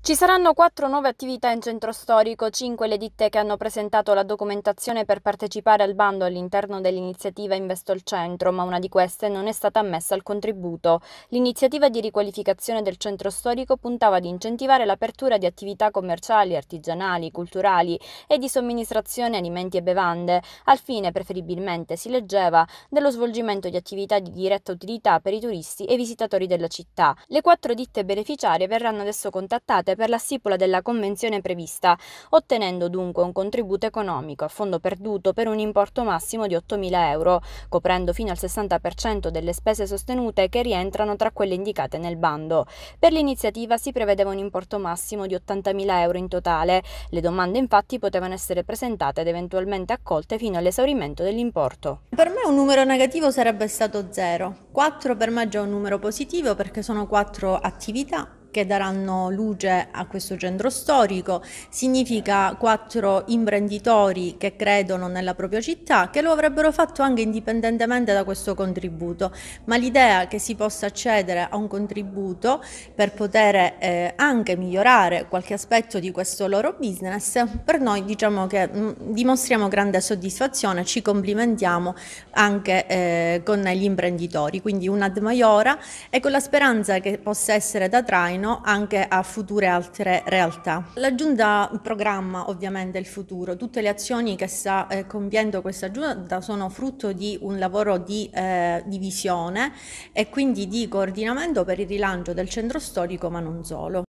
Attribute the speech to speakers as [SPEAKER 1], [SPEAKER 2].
[SPEAKER 1] Ci saranno quattro nuove attività in centro storico, cinque le ditte che hanno presentato la documentazione per partecipare al bando all'interno dell'iniziativa Investo il Centro, ma una di queste non è stata ammessa al contributo. L'iniziativa di riqualificazione del centro storico puntava ad incentivare l'apertura di attività commerciali, artigianali, culturali e di somministrazione alimenti e bevande, al fine preferibilmente, si leggeva, dello svolgimento di attività di diretta utilità per i turisti e i visitatori della città. Le quattro ditte beneficiarie verranno adesso contattate contribuite per la stipula della convenzione prevista, ottenendo dunque un contributo economico a fondo perduto per un importo massimo di 8.000 euro, coprendo fino al 60% delle spese sostenute che rientrano tra quelle indicate nel bando. Per l'iniziativa si prevedeva un importo massimo di 80.000 euro in totale. Le domande infatti potevano essere presentate ed
[SPEAKER 2] eventualmente accolte fino all'esaurimento
[SPEAKER 1] dell'importo.
[SPEAKER 2] Per me un numero negativo sarebbe stato zero. 4 per me è già un numero positivo perché sono quattro attività che daranno luce a questo centro storico, significa quattro imprenditori che credono nella propria città, che lo avrebbero fatto anche indipendentemente da questo contributo, ma l'idea che si possa accedere a un contributo per poter eh, anche migliorare qualche aspetto di questo loro business, per noi diciamo che mh, mm, dimostriamo grande soddisfazione, ci complimentiamo anche eh, con gli imprenditori, quindi un'ad maiora e con la speranza che possa essere da traino traino anche a future altre realtà. La Giunta programma ovviamente il futuro, tutte le azioni che sta eh, compiendo questa Giunta sono frutto di un lavoro di, eh, di visione e quindi di coordinamento per il rilancio del centro storico ma non solo.